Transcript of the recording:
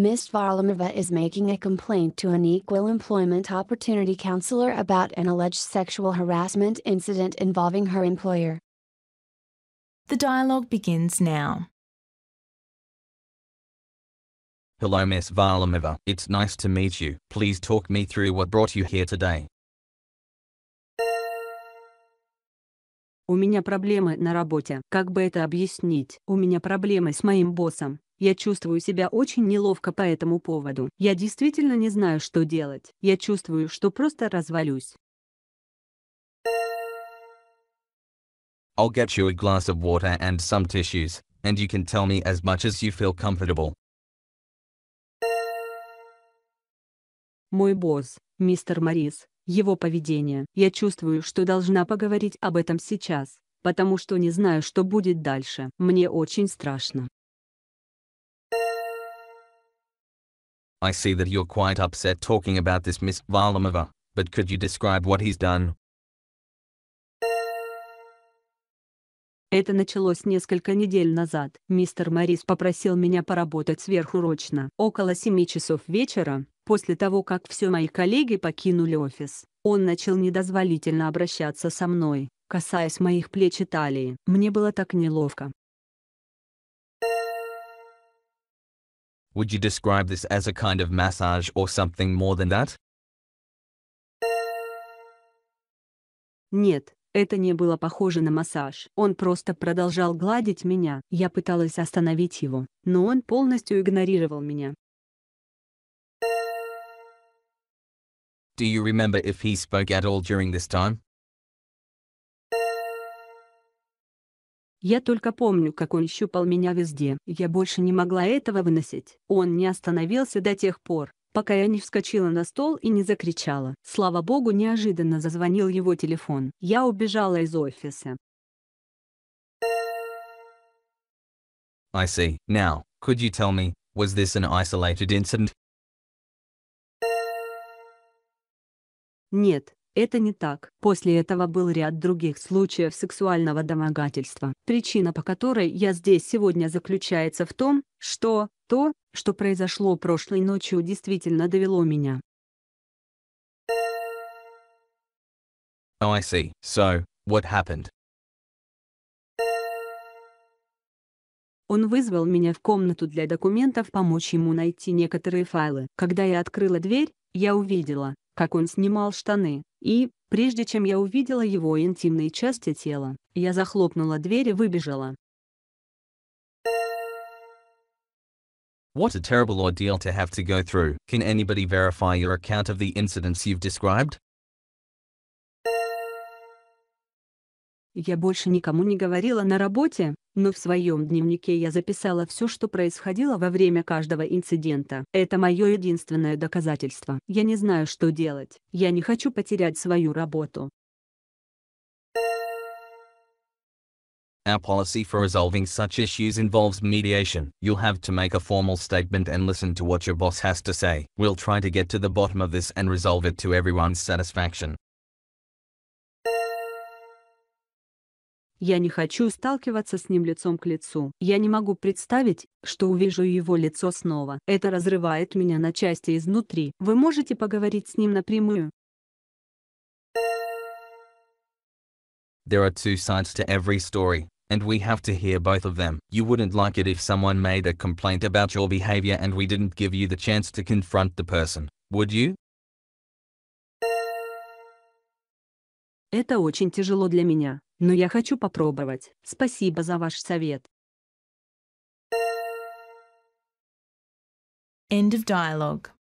Ms. Varlamova is making a complaint to an Equal Employment Opportunity Counselor about an alleged sexual harassment incident involving her employer. The dialogue begins now. Hello, Ms. Varlamova. It's nice to meet you. Please talk me through what brought you here today. У меня проблемы на работе. Как бы это объяснить? У меня проблемы с моим боссом. Я чувствую себя очень неловко по этому поводу. Я действительно не знаю, что делать. Я чувствую, что просто развалюсь. I'll get you a glass of water and some tissues, and you can tell me as much as you feel comfortable. Мой босс, мистер Морис, его поведение. Я чувствую, что должна поговорить об этом сейчас, потому что не знаю, что будет дальше. Мне очень страшно. I see that you're quite upset talking about this Miss Varlamova, but could you describe what he's done? Это началось несколько недель назад. Мистер Морис попросил меня поработать сверхурочно. Около 7 часов вечера, после того, как все мои коллеги покинули офис, он начал недозволительно обращаться со мной, касаясь моих плеч и талии. Мне было так неловко. Would you describe this as a kind of massage or something more than that? Нет, это не было похоже на массаж. Он просто продолжал гладить меня. Я пыталась остановить его, но он полностью игнорировал меня. Do you remember if he spoke at all during this time? Я только помню, как он щупал меня везде. Я больше не могла этого выносить. Он не остановился до тех пор, пока я не вскочила на стол и не закричала. Слава богу, неожиданно зазвонил его телефон. Я убежала из офиса. I see. Now, could you tell me, was this an isolated incident? Нет, это не так. После этого был ряд других случаев сексуального домогательства. Причина, по которой я здесь сегодня заключается в том, что то, что произошло прошлой ночью действительно довело меня. Oh, I see. So, what happened? Он вызвал меня в комнату для документов помочь ему найти некоторые файлы. Когда я открыла дверь, я увидела, как он снимал штаны, и, прежде чем я увидела его интимные части тела, я захлопнула дверь и выбежала. What a terrible ordeal to have to go through. Can anybody verify your account of the incidents you've described? Я больше никому не говорила на работе, но в своем дневнике я записала все, что происходило во время каждого инцидента. Это мое единственное доказательство. Я не знаю, что делать. Я не хочу потерять свою работу. Our policy for resolving such issues involves mediation. You'll have to make a formal statement and listen to what your boss has to say. We'll try to get to the bottom of this and resolve it to everyone's satisfaction. Я не хочу сталкиваться с ним лицом к лицу. Я не могу представить, что увижу его лицо снова. Это разрывает меня на части изнутри. Вы можете поговорить с ним напрямую? There are two sides to every story, and we have to hear both of them. You wouldn't like it if someone made a complaint about your behavior and we didn't give you the chance to confront the person, would you? Это очень тяжело для меня но я хочу попробовать. Спасибо за ваш совет. End of dialogue.